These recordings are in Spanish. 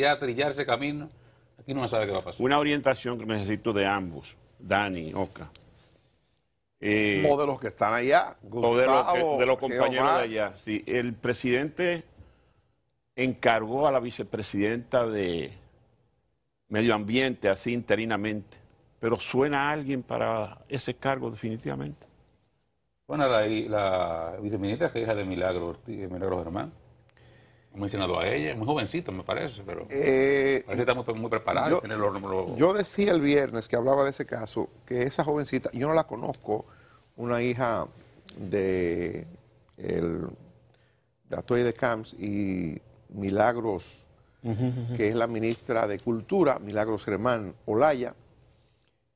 ya trillar camino, aquí no se sabe qué va a pasar. Una orientación que necesito de ambos, Dani, Oca. Eh, o de los que están allá, Gustavo, o de, los compañeros de allá. Sí, el presidente encargó a la vicepresidenta de Medio Ambiente, así interinamente, pero suena alguien para ese cargo definitivamente. Bueno, la, viceministra que es hija de Milagro, Milagro Germán mencionado a ella, muy jovencita me parece, pero eh, parece que muy, preparados en Yo, yo decía el viernes que hablaba de ese caso, que esa jovencita, yo no la conozco, una hija de el de de Camps y Milagros, que es la ministra de Cultura, Milagros Germán Olaya,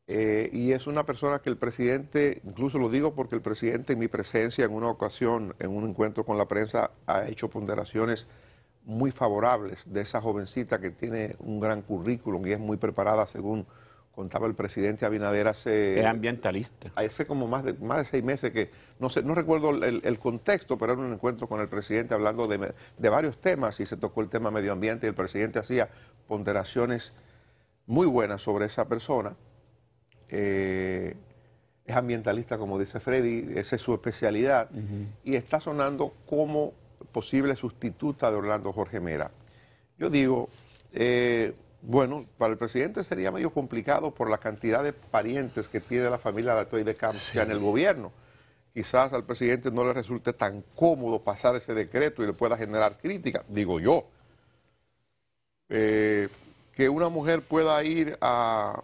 eh, y es una persona que el presidente, incluso lo digo porque el presidente en mi presencia en una ocasión, en un encuentro con la prensa, ha hecho ponderaciones muy favorables de esa jovencita que tiene un gran currículum y es muy preparada según contaba el presidente Abinader hace... Es ambientalista. Hace como más de, más de seis meses que, no sé, no recuerdo el, contexto, pero era un encuentro con el presidente hablando de, varios temas y se tocó el tema medio ambiente y el presidente hacía ponderaciones muy buenas sobre esa persona. Eh, es ambientalista, como dice Freddy, esa es su especialidad y está sonando como posible sustituta de Orlando Jorge Mera. Yo digo, eh, bueno, para el presidente sería medio complicado por la cantidad de parientes que tiene la familia de Atoy de Camps en el gobierno. Quizás al presidente no le resulte tan cómodo pasar ese decreto y le pueda generar crítica, digo yo. Eh, que una mujer pueda ir a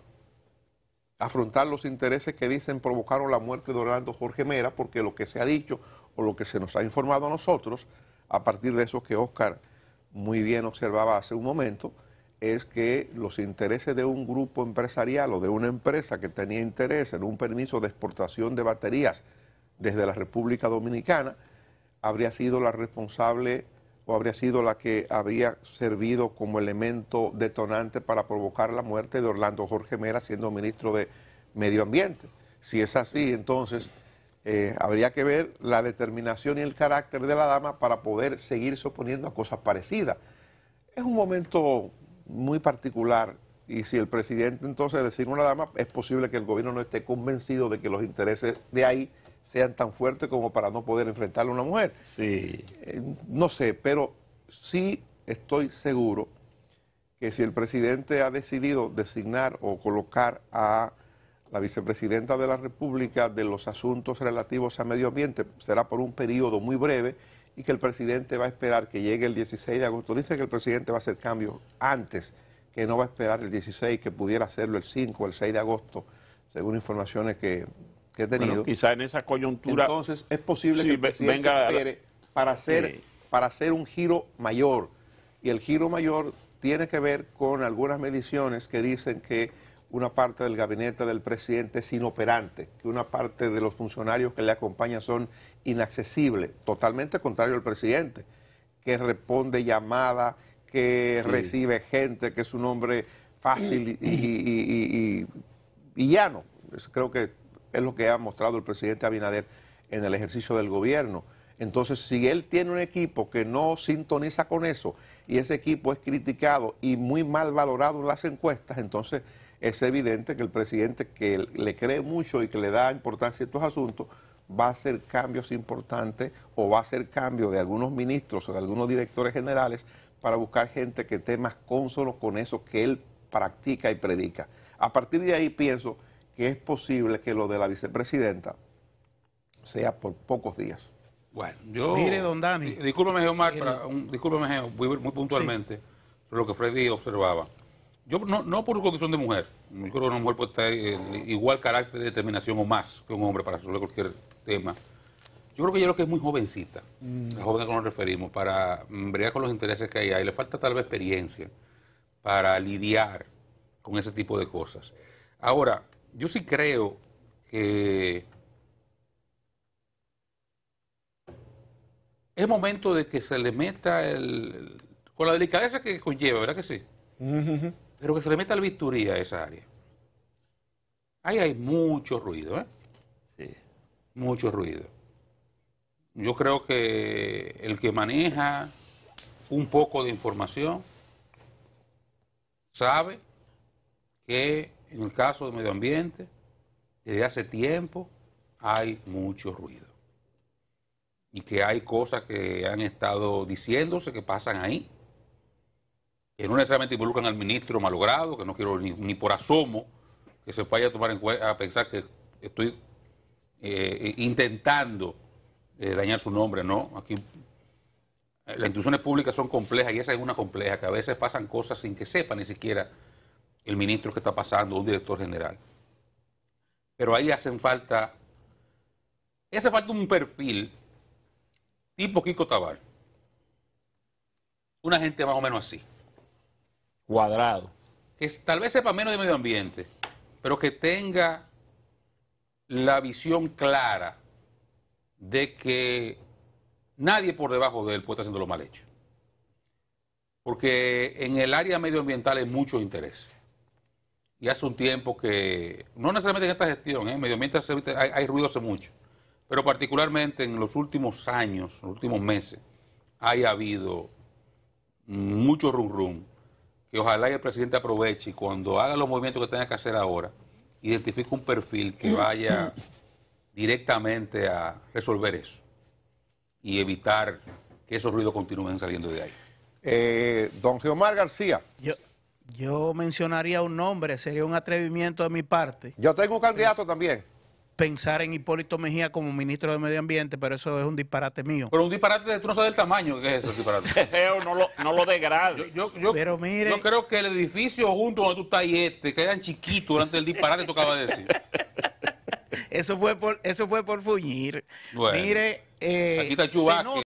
afrontar los intereses que dicen provocaron la muerte de Orlando Jorge Mera, porque lo que se ha dicho o lo que se nos ha informado a nosotros a partir de eso que Oscar muy bien observaba hace un momento, es que los intereses de un grupo empresarial o de una empresa que tenía interés en un permiso de exportación de baterías desde la República Dominicana, habría sido la responsable o habría sido la que habría servido como elemento detonante para provocar la muerte de Orlando Jorge Mera siendo ministro de Medio Ambiente. Si es así, entonces eh, habría que ver la determinación y el carácter de la dama para poder seguirse oponiendo a cosas parecidas. Es un momento muy particular y si el presidente entonces designa una dama, es posible que el gobierno no esté convencido de que los intereses de ahí sean tan fuertes como para no poder enfrentarle a una mujer. Sí. Eh, no sé, pero sí estoy seguro que si el presidente ha decidido designar o colocar a la vicepresidenta de la República de los asuntos relativos a medio ambiente será por un periodo muy breve y que el presidente va a esperar que llegue el 16 de agosto. Dice que el presidente va a hacer cambios antes, que no va a esperar el 16, que pudiera hacerlo el 5 o el 6 de agosto, según informaciones que, he tenido. quizá en esa coyuntura... Entonces es posible que el venga para hacer, para hacer un giro mayor. Y el giro mayor tiene que ver con algunas mediciones que dicen que una parte del gabinete del presidente es inoperante, que una parte de los funcionarios que le acompañan son inaccesibles, totalmente contrario al presidente, que responde llamadas, que recibe gente, que es un hombre fácil y, llano. creo que es lo que ha mostrado el presidente Abinader en el ejercicio del gobierno. Entonces, si él tiene un equipo que no sintoniza con eso y ese equipo es criticado y muy mal valorado en las encuestas, entonces es evidente que el presidente que le cree mucho y que le da importancia a estos asuntos va a hacer cambios importantes o va a hacer cambios de algunos ministros o de algunos directores generales para buscar gente que esté más cónsolo con eso que él practica y predica. A partir de ahí pienso que es posible que lo de la vicepresidenta sea por pocos días. Bueno, yo... Mire, don Dani. Discúlpeme, Omar, muy, puntualmente, sobre lo que Freddy observaba. Yo no, no por condición de mujer. Yo creo que una mujer puede tener igual carácter de determinación o más que un hombre para resolver cualquier tema. Yo creo que ella lo que es muy jovencita, mm. la joven a la que nos referimos, para bregar con los intereses que hay ahí, le falta tal vez experiencia para lidiar con ese tipo de cosas. Ahora, yo sí creo que es momento de que se le meta el, con la delicadeza que conlleva, ¿verdad que sí? pero que se le meta la visturía a esa área. Ahí hay mucho ruido, ¿eh? Sí. Mucho ruido. Yo creo que el que maneja un poco de información sabe que en el caso del medio ambiente, desde hace tiempo hay mucho ruido. Y que hay cosas que han estado diciéndose que pasan ahí que no necesariamente involucran al ministro malogrado, que no quiero ni, por asomo que se vaya a tomar en cuenta, a pensar que estoy eh, intentando eh, dañar su nombre, ¿no? Aquí eh, las instituciones públicas son complejas y esa es una compleja, que a veces pasan cosas sin que sepa ni siquiera el ministro que está pasando, un director general. Pero ahí hacen falta, hace falta un perfil tipo Kiko Tabar. Una gente más o menos así cuadrado, que tal vez sepa menos de medio ambiente, pero que tenga la visión clara de que nadie por debajo de él puede estar haciendo lo mal hecho. Porque en el área medioambiental hay mucho interés. Y hace un tiempo que, no necesariamente en esta gestión, en ¿eh? medio ambiente hay, ruido hace mucho, pero particularmente en los últimos años, los últimos meses, haya habido mucho rum que ojalá el presidente aproveche y cuando haga los movimientos que tenga que hacer ahora, identifique un perfil que mm. vaya mm. directamente a resolver eso y evitar que esos ruidos continúen saliendo de ahí. Eh, don Geomar García. Yo, mencionaría un nombre, sería un atrevimiento de mi parte. Yo tengo un candidato también pensar en Hipólito Mejía como ministro de Medio Ambiente, pero eso es un disparate mío. Pero un disparate de tú no sabes el tamaño que es ese disparate. no lo, no lo degrade. Yo, pero mire... yo creo que el edificio junto a tu estás y este, quedan chiquitos durante el disparate que tú acabas de decir. Eso fue por, eso fue por fuñir. mire, eh, aquí está